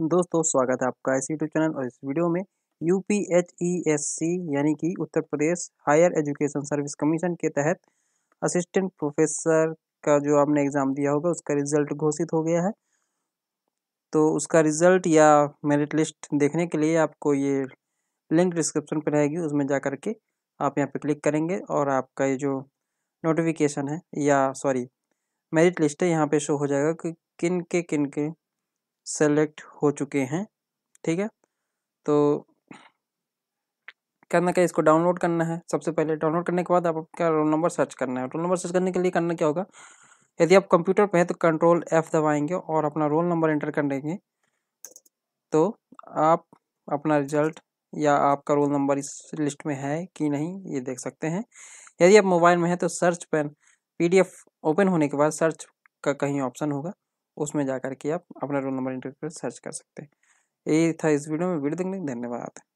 दोस्तों स्वागत है आपका इस यूट्यूब चैनल और इस वीडियो में U P H E S C यानी कि Uttar Pradesh Higher Education Service Commission के तहत असिस्टेंट प्रोफेसर का जो आपने एग्ज़ाम दिया होगा उसका रिज़ल्ट घोषित हो गया है तो उसका रिज़ल्ट या मेरिट लिस्ट देखने के लिए आपको ये लिंक डिस्क्रिप्शन पर रहेगी उसमें जा कर के आप यहाँ पर क्लिक करेंगे और आपका ये जो नोटिफिकेशन है या सॉरी मेरिट लिस्ट है यहाँ पे शो हो जाएगा कि किन के किन के सेलेक्ट हो चुके हैं ठीक है तो करना क्या इसको डाउनलोड करना है सबसे पहले डाउनलोड करने के बाद आपका रोल नंबर सर्च करना है रोल नंबर सर्च करने के लिए करना क्या होगा यदि आप कंप्यूटर पे हैं तो कंट्रोल एफ़ दबाएंगे और अपना रोल नंबर एंटर कर देंगे तो आप अपना रिजल्ट या आपका रोल नंबर इस लिस्ट में है कि नहीं ये देख सकते हैं यदि आप मोबाइल में हैं तो सर्च पेन पी ओपन होने के बाद सर्च का कहीं ऑप्शन होगा उसमें जा के आप अपना रोल नंबर इंटर कर सर्च कर सकते हैं यही था इस वीडियो में वीडियो देखने धन्यवाद